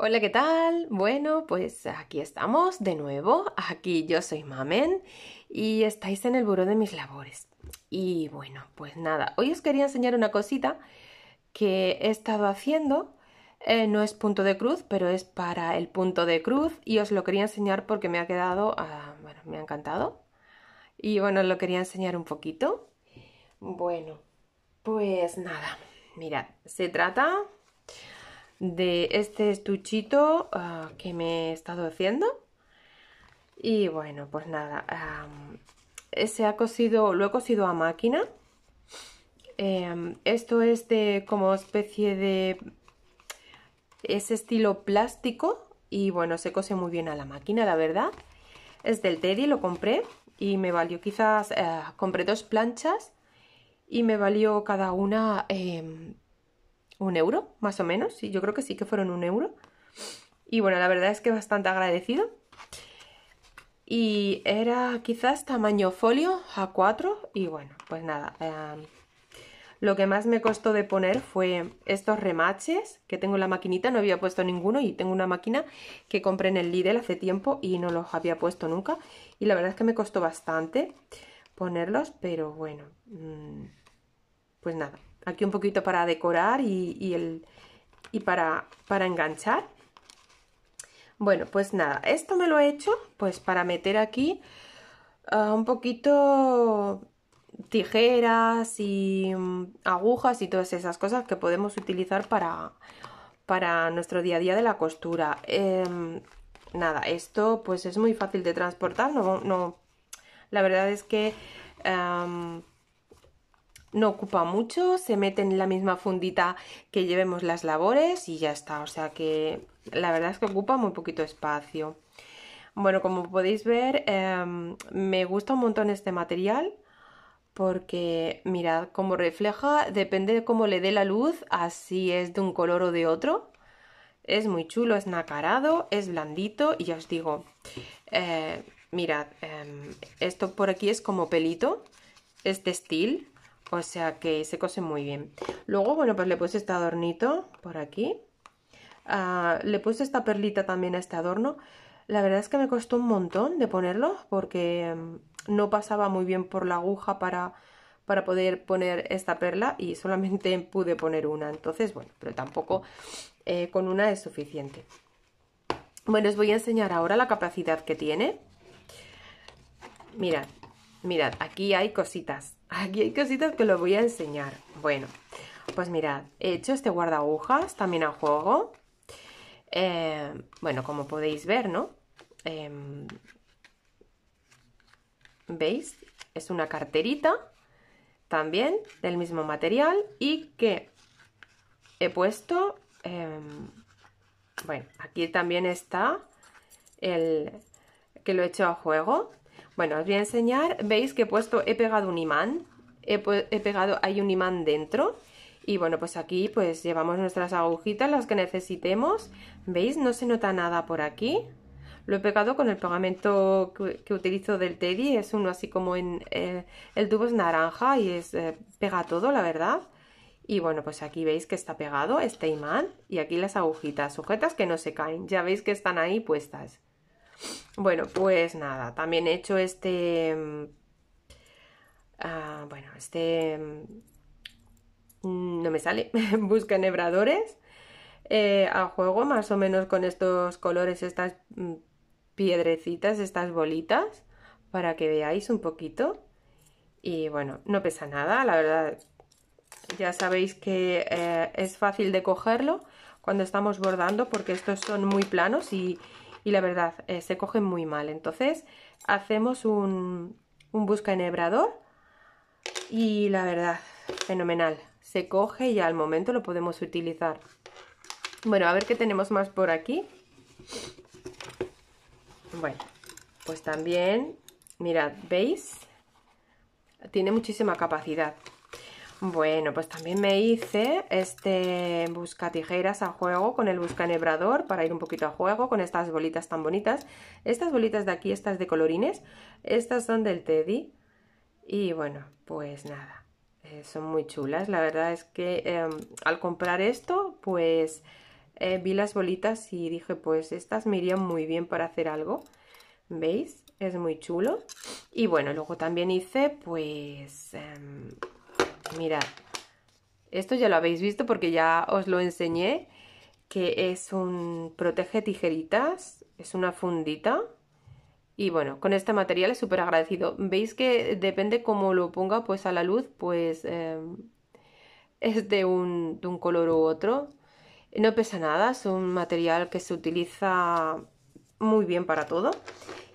Hola, ¿qué tal? Bueno, pues aquí estamos de nuevo. Aquí yo soy Mamen y estáis en el buró de mis labores. Y bueno, pues nada, hoy os quería enseñar una cosita que he estado haciendo. Eh, no es punto de cruz, pero es para el punto de cruz y os lo quería enseñar porque me ha quedado, ah, bueno, me ha encantado. Y bueno, os lo quería enseñar un poquito. Bueno, pues nada, mirad, se trata de este estuchito ah, que me he estado haciendo. Y bueno, pues nada, se ha cosido, lo he cosido a máquina. Em, esto es de como especie de... es estilo plástico y bueno, se cose muy bien a la máquina, la verdad. Es del Teddy, lo compré y me valió quizás... Eh, compré dos planchas y me valió cada una... Em, un euro, más o menos. Sí, yo creo que sí que fueron un euro. Y bueno, la verdad es que bastante agradecido. Y era quizás tamaño folio A4. Y bueno, pues nada. Em, lo que más me costó de poner fue estos remaches que tengo en la maquinita. No había puesto ninguno y tengo una máquina que compré en el Lidl hace tiempo y no los había puesto nunca. Y la verdad es que me costó bastante ponerlos, pero bueno, mm, pues nada. Aquí un poquito para decorar y, el, para, para enganchar. Bueno, pues nada, esto me lo he hecho pues para meter aquí ah, un poquito tijeras y mm, agujas y todas esas cosas que podemos utilizar para, para nuestro día a día de la costura. Em, nada, esto pues es muy fácil de transportar, no, no la verdad es que em, no ocupa mucho, se mete en la misma fundita que llevemos las labores y ya está, o sea que la verdad es que ocupa muy poquito espacio. Bueno, como podéis ver, em, me gusta un montón este material porque mirad cómo refleja, depende de cómo le dé la luz, así es de un color o de otro. Es muy chulo, es nacarado, es blandito y ya os digo, eh, mirad, em, esto por aquí es como pelito, es textil, o sea que se cose muy bien. Luego, bueno, pues le puse este adornito por aquí. Ah, le puse esta perlita también a este adorno. La verdad es que me costó un montón de ponerlo porque em, no pasaba muy bien por la aguja para, para poder poner esta perla y solamente pude poner una. Entonces, bueno, pero tampoco eh, con una es suficiente. Bueno, os voy a enseñar ahora la capacidad que tiene. Mirad, Mirad, aquí hay cositas. Aquí hay cositas que lo voy a enseñar. Bueno, pues mirad, he hecho este guarda agujas también a juego. Em, bueno, como podéis ver, ¿no? Em, ¿Veis? Es una carterita también del mismo material y que he puesto... Em, bueno, aquí también está el que lo he hecho a juego bueno, os voy a enseñar. Veis que he puesto, he pegado un imán. He, pegado, hay un imán dentro. Y bueno, pues aquí pues llevamos nuestras agujitas, las que necesitemos. ¿Veis? No se nota nada por aquí. Lo he pegado con el pegamento que, utilizo del Teddy. Es uno así como en... Eh, el tubo es naranja y es eh, pega todo, la verdad. Y bueno, pues aquí veis que está pegado este imán y aquí las agujitas sujetas que no se caen. Ya veis que están ahí puestas. Bueno, pues nada, también he hecho este... Mm, ah, bueno, este... Mm, mm, no me sale. Busca enhebradores eh, a juego, más o menos con estos colores, estas piedrecitas, estas bolitas, para que veáis un poquito. Y bueno, no pesa nada, la verdad. Ya sabéis que eh, es fácil de cogerlo cuando estamos bordando porque estos son muy planos y, y la verdad eh, se coge muy mal. Entonces hacemos un, un busca enhebrador y la verdad, fenomenal. Se coge y al momento lo podemos utilizar. Bueno, a ver qué tenemos más por aquí. Bueno, pues también, mirad, ¿veis? Tiene muchísima capacidad. Bueno, pues también me hice este busca tijeras a juego con el busca enhebrador para ir un poquito a juego con estas bolitas tan bonitas. Estas bolitas de aquí, estas de colorines, estas son del Teddy. Y bueno, pues nada, eh, son muy chulas. La verdad es que em, al comprar esto, pues eh, vi las bolitas y dije, pues estas me irían muy bien para hacer algo. ¿Veis? Es muy chulo. Y bueno, luego también hice pues em, Mirad, esto ya lo habéis visto porque ya os lo enseñé, que es un protege tijeritas, es una fundita. Y bueno, con este material es súper agradecido. Veis que depende cómo lo ponga pues a la luz, pues em, es de de un color u otro. No pesa nada, es un material que se utiliza muy bien para todo.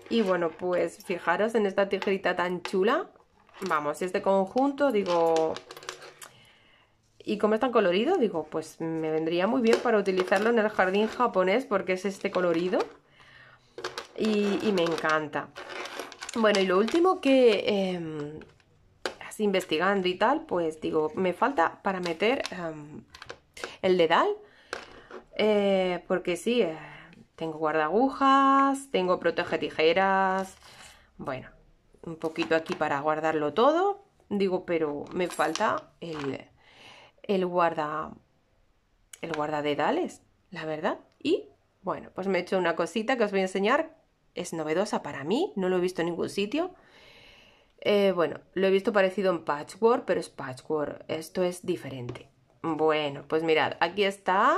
Y bueno, pues fijaros en esta tijerita tan chula vamos, este conjunto, digo... Y como es tan colorido, digo, pues me vendría muy bien para utilizarlo en el jardín japonés porque es este colorido. Y, me encanta. Bueno, y lo último que... Em, así investigando y tal, pues digo, me falta para meter em, el dedal. Eh, porque sí, eh, tengo guardagujas, tengo protege tijeras. Bueno, un poquito aquí para guardarlo todo. Digo, pero me falta el, el guarda el guardadedales, la verdad. Y bueno, pues me he hecho una cosita que os voy a enseñar. Es novedosa para mí, no lo he visto en ningún sitio. Eh, bueno, lo he visto parecido en patchwork, pero es patchwork. Esto es diferente. Bueno, pues mirad, aquí está.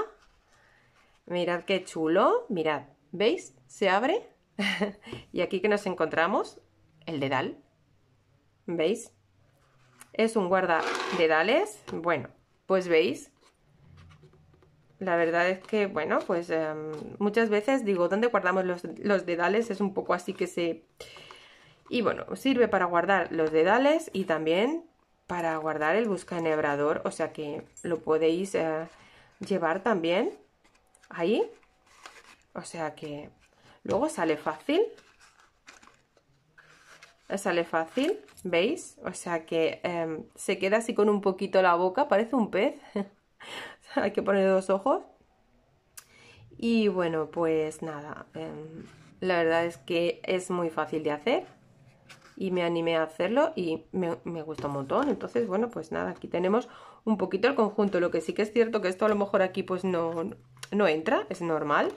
Mirad qué chulo. Mirad, ¿veis? Se abre. y aquí que nos encontramos el dedal. ¿Veis? Es un guarda dedales. Bueno, pues veis. La verdad es que, bueno, pues em, muchas veces digo, ¿dónde guardamos los, dedales? Es un poco así que se... Y bueno, sirve para guardar los dedales y también para guardar el buscanebrador, o sea que lo podéis eh, llevar también ahí. O sea que luego sale fácil sale fácil, ¿veis? O sea que em, se queda así con un poquito la boca, parece un pez. Hay que poner dos ojos. Y bueno, pues nada, em, la verdad es que es muy fácil de hacer. Y me animé a hacerlo y me, me gustó un montón. Entonces, bueno, pues nada, aquí tenemos un poquito el conjunto. Lo que sí que es cierto que esto a lo mejor aquí pues no, no entra, es normal.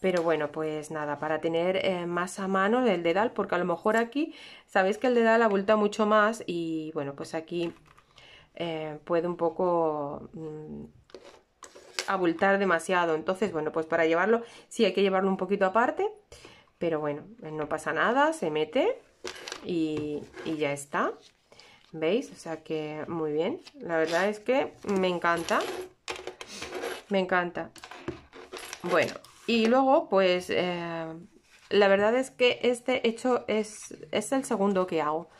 Pero bueno, pues nada, para tener eh, más a mano el dedal, porque a lo mejor aquí, sabéis que el dedal abulta mucho más y bueno, pues aquí eh, puede un poco mm, abultar demasiado. Entonces, bueno, pues para llevarlo sí hay que llevarlo un poquito aparte, pero bueno, eh, no pasa nada, se mete y, y ya está. ¿Veis? O sea que muy bien. La verdad es que me encanta. Me encanta. Bueno, y luego, pues, eh, la verdad es que este hecho es, es, el segundo que hago.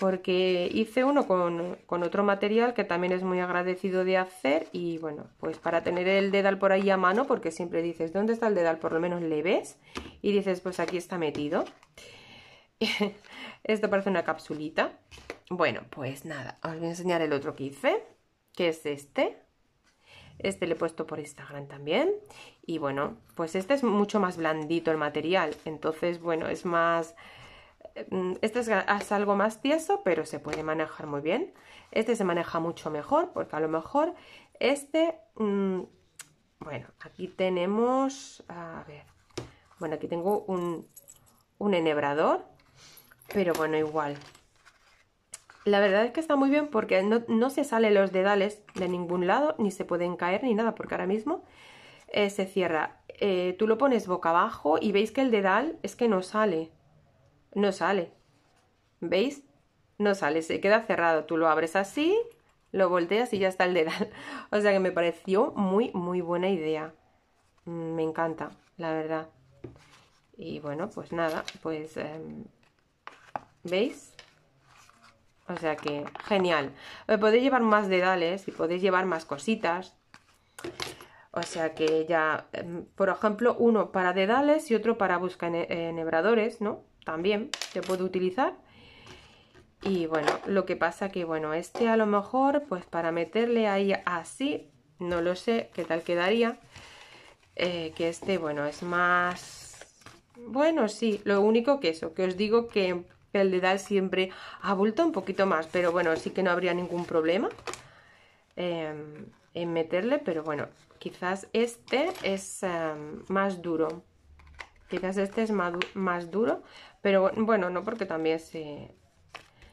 Porque hice uno con, con, otro material que también es muy agradecido de hacer. Y bueno, pues para tener el dedal por ahí a mano, porque siempre dices, ¿dónde está el dedal? Por lo menos le ves. Y dices, pues aquí está metido. Esto parece una capsulita. Bueno, pues nada, os voy a enseñar el otro que hice, que es este. Este le he puesto por Instagram también. Y bueno, pues este es mucho más blandito el material. Entonces, bueno, es más... Mm, este es, algo más tieso, pero se puede manejar muy bien. Este se maneja mucho mejor, porque a lo mejor este... Mm, bueno, aquí tenemos... A ver... Bueno, aquí tengo un, un enhebrador. Pero bueno, igual, la verdad es que está muy bien porque no, se salen los dedales de ningún lado, ni se pueden caer ni nada, porque ahora mismo eh, se cierra. Eh, tú lo pones boca abajo y veis que el dedal es que no sale. No sale. ¿Veis? No sale, se queda cerrado. Tú lo abres así, lo volteas y ya está el dedal. o sea que me pareció muy, muy buena idea. Mm, me encanta, la verdad. Y bueno, pues nada, pues... Em, ¿Veis? O sea que, genial. Podéis llevar más dedales y podéis llevar más cositas. O sea que ya, em, por ejemplo, uno para dedales y otro para enhebradores, ¿no? También se puede utilizar. Y bueno, lo que pasa que, bueno, este a lo mejor, pues para meterle ahí así, no lo sé qué tal quedaría. Eh, que este, bueno, es más... Bueno, sí, lo único que eso, que os digo que el dedal siempre abulta un poquito más, pero bueno, sí que no habría ningún problema em, en meterle, pero bueno, quizás este es em, más duro, quizás este es más, duro, pero bueno, no porque también se,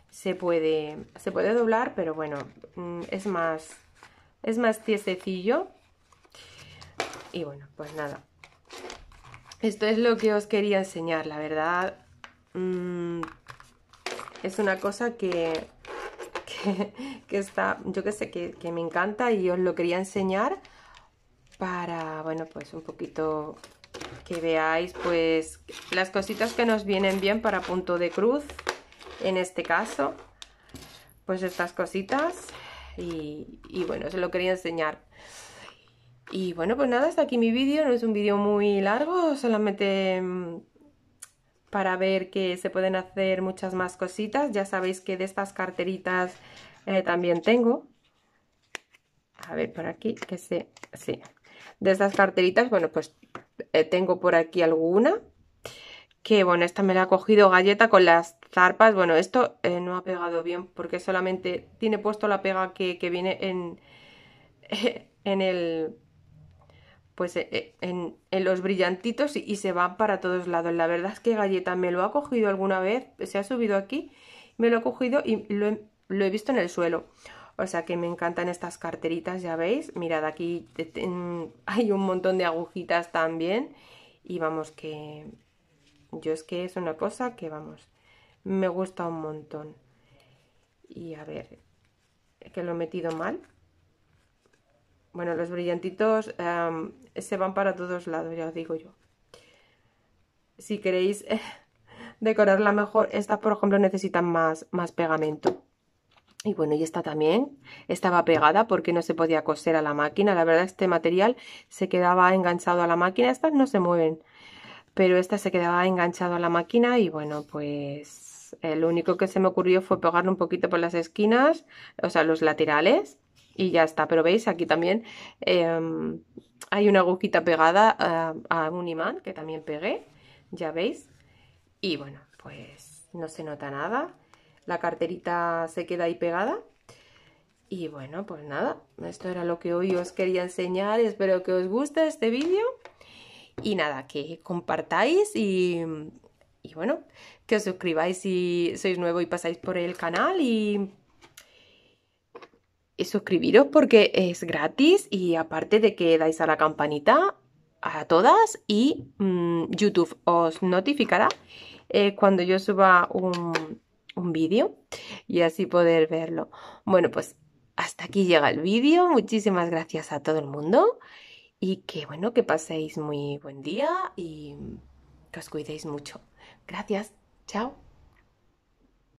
se, puede, se puede doblar, pero bueno, mm, es más, es más tiesecillo y bueno, pues nada. Esto es lo que os quería enseñar, la verdad. Mm, es una cosa que, que, está, yo que sé, que, que me encanta y os lo quería enseñar para, bueno, pues un poquito que veáis pues las cositas que nos vienen bien para punto de cruz en este caso pues estas cositas y, y bueno, se lo quería enseñar y bueno, pues nada, hasta aquí mi vídeo, no es un vídeo muy largo, solamente mm, para ver que se pueden hacer muchas más cositas. Ya sabéis que de estas carteritas eh, también tengo. A ver, por aquí, que sé Sí. De estas carteritas, bueno, pues eh, tengo por aquí alguna. Que, bueno, esta me la ha cogido galleta con las zarpas. Bueno, esto eh, no ha pegado bien porque solamente tiene puesto la pega que, que viene en, en el pues eh, eh, en, en, los brillantitos y, se van para todos lados. La verdad es que Galleta me lo ha cogido alguna vez, se ha subido aquí, me lo ha cogido y lo he, lo he visto en el suelo. O sea que me encantan estas carteritas, ya veis. Mirad, aquí hay un montón de agujitas también. Y vamos que... Yo es que es una cosa que, vamos, me gusta un montón. Y a ver, que lo he metido mal. Bueno, los brillantitos em, se van para todos lados, ya os digo yo. Si queréis decorarla mejor, estas por ejemplo necesitan más, más pegamento. Y bueno, y esta también estaba pegada porque no se podía coser a la máquina. La verdad este material se quedaba enganchado a la máquina. Estas no se mueven, pero esta se quedaba enganchado a la máquina y bueno, pues el lo único que se me ocurrió fue pegarle un poquito por las esquinas, o sea, los laterales y ya está. Pero veis, aquí también em, hay una agujita pegada eh, a, un imán que también pegué, ya veis. Y bueno, pues no se nota nada. La carterita se queda ahí pegada. Y bueno, pues nada, esto era lo que hoy os quería enseñar. Espero que os guste este vídeo. Y nada, que compartáis y, bueno, que os suscribáis si sois nuevo y pasáis por el canal y eh, suscribiros porque es gratis y aparte de que dais a la campanita a todas y mm, YouTube os notificará eh, cuando yo suba un, un vídeo y así poder verlo. Bueno, pues hasta aquí llega el vídeo. Muchísimas gracias a todo el mundo y que bueno, que paséis muy buen día y que os cuidéis mucho. Gracias, chao.